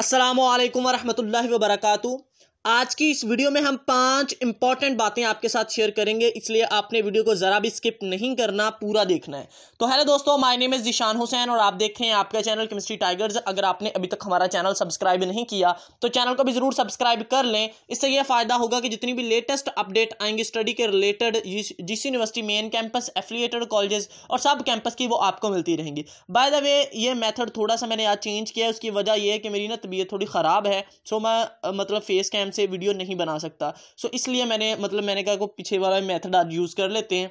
असलकम वरहमल वर्का आज की इस वीडियो में हम पांच इंपॉर्टेंट बातें आपके साथ शेयर करेंगे इसलिए आपने वीडियो को ज़रा भी स्किप नहीं करना पूरा देखना है तो हेलो दोस्तों my name is Zishan Hussain और आप देख रहे हैं आपका चैनल केमिस्ट्री टाइगर्स अगर आपने अभी तक हमारा चैनल सब्सक्राइब नहीं किया तो चैनल को भी ज़रूर सब्सक्राइब कर लें इससे यह फ़ायदा होगा कि जितनी भी लेटेस्ट अपडेट आएंगे स्टडी के रिलेटेड जिस university main campus affiliated colleges और सब कैंपस की वो आपको मिलती रहेंगी बाय द वे ये मैथड थोड़ा सा मैंने आज चेंज किया है उसकी वजह यह है कि मेरी ना तबीयत थोड़ी ख़राब है सो मैं मतलब फेस कैम टाइम से वीडियो नहीं बना सकता सो so, इसलिए मैंने मतलब मैंने कहा को पीछे वाला मेथड आज यूज़ कर लेते हैं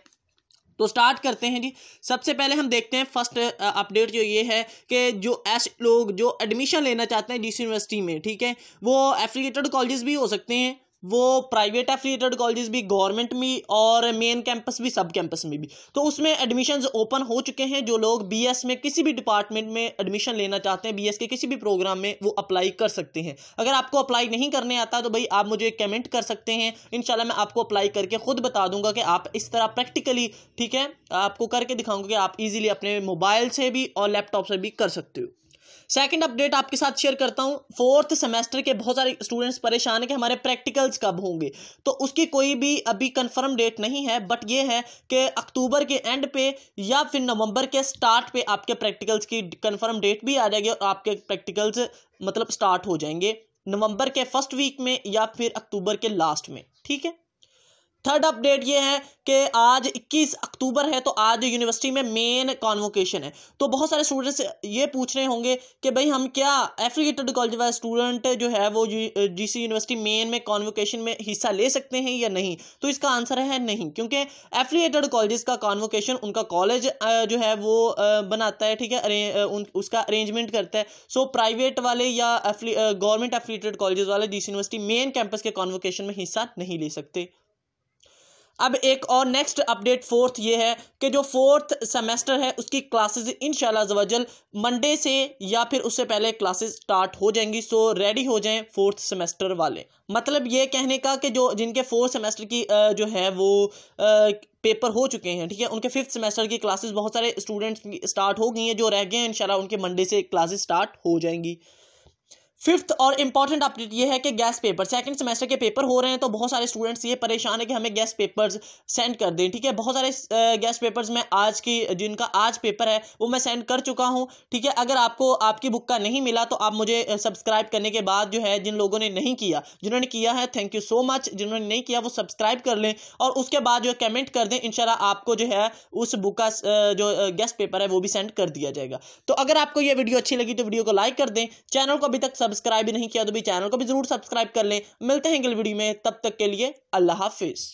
तो स्टार्ट करते हैं जी सबसे पहले हम देखते हैं फर्स्ट अपडेट uh, जो ये है कि जो ऐसे लोग जो एडमिशन लेना चाहते हैं जिस यूनिवर्सिटी में ठीक है वो एफिलिएटेड कॉलेजेस भी हो सकते हैं वो प्राइवेट एफिलेटेड कॉलेजेस भी गवर्नमेंट में और मेन कैंपस भी सब कैंपस में भी तो उसमें एडमिशन्स ओपन हो चुके हैं जो लोग बीएस में किसी भी डिपार्टमेंट में एडमिशन लेना चाहते हैं बीएस के किसी भी प्रोग्राम में वो अप्लाई कर सकते हैं अगर आपको अप्लाई नहीं करने आता तो भाई आप मुझे कमेंट कर सकते हैं इन मैं आपको अप्लाई करके खुद बता दूंगा कि आप इस तरह प्रैक्टिकली ठीक है आपको करके दिखाऊंगा कि आप इजीली अपने मोबाइल से भी और लैपटॉप से भी कर सकते हो सेकंड अपडेट आपके साथ शेयर करता हूँ फोर्थ सेमेस्टर के बहुत सारे स्टूडेंट्स परेशान हैं कि हमारे प्रैक्टिकल्स कब होंगे तो उसकी कोई भी अभी कंफर्म डेट नहीं है बट ये है कि अक्टूबर के एंड पे या फिर नवंबर के स्टार्ट पे आपके प्रैक्टिकल्स की कंफर्म डेट भी आ जाएगी और आपके प्रैक्टिकल्स मतलब स्टार्ट हो जाएंगे नवंबर के फर्स्ट वीक में या फिर अक्टूबर के लास्ट में ठीक है थर्ड अपडेट ये है कि आज 21 अक्टूबर है तो आज यूनिवर्सिटी में मेन कॉन्वोकेशन है तो बहुत सारे स्टूडेंट्स ये पूछ रहे होंगे कि भाई हम क्या एफिलेटेड कॉलेज वाले स्टूडेंट जो है वो जीसी यूनिवर्सिटी मेन में कॉन्वोकेशन में हिस्सा ले सकते हैं या नहीं तो इसका आंसर है नहीं क्योंकि एफिलिएटेड कॉलेज का कॉन्वोकेशन उनका कॉलेज जो है वो बनाता है ठीक है उसका अरेंजमेंट करता है सो प्राइवेट वाले या गवर्नमेंट एफिलेटेड कॉलेज वाले जीसी यूनिवर्सिटी मेन कैंपस के कॉन्वोकेशन में हिस्सा नहीं ले सकते अब एक और नेक्स्ट अपडेट फोर्थ ये है कि जो फोर्थ सेमेस्टर है उसकी क्लासेस इन शजल मंडे से या फिर उससे पहले क्लासेस स्टार्ट हो जाएंगी सो रेडी हो जाएं फोर्थ सेमेस्टर वाले मतलब ये कहने का कि जो जिनके फोर्थ सेमेस्टर की जो है वो पेपर हो चुके हैं ठीक है उनके फिफ्थ सेमेस्टर की क्लासेस बहुत सारे स्टूडेंट्स स्टार्ट हो गई हैं जो रह गए हैं इन उनके मंडे से क्लासेज स्टार्ट हो जाएंगी फिफ्थ और इंपॉर्टेंट अपडेट ये है कि गैस पेपर सेकंड सेमेस्टर के पेपर हो रहे हैं तो बहुत सारे स्टूडेंट्स ये परेशान है कि हमें गैस पेपर्स सेंड कर दें ठीक है बहुत सारे गैस पेपर्स मैं आज की जिनका आज पेपर है वो मैं सेंड कर चुका हूं ठीक है अगर आपको आपकी बुक का नहीं मिला तो आप मुझे सब्सक्राइब करने के बाद जो है जिन लोगों ने नहीं किया जिन्होंने किया है थैंक यू सो मच जिन्होंने नहीं किया वो सब्सक्राइब कर लें और उसके बाद जो है कमेंट कर दें इनशाला आपको जो है उस बुक का जो गैस पेपर है वो भी सेंड कर दिया जाएगा तो अगर आपको ये वीडियो अच्छी लगी तो वीडियो को लाइक कर दें चैनल को अभी तक सब्सक्राइब नहीं किया तो भी चैनल को भी ज़रूर सब्सक्राइब कर लें मिलते हैं अगले वीडियो में तब तक के लिए अल्लाह हाफिज़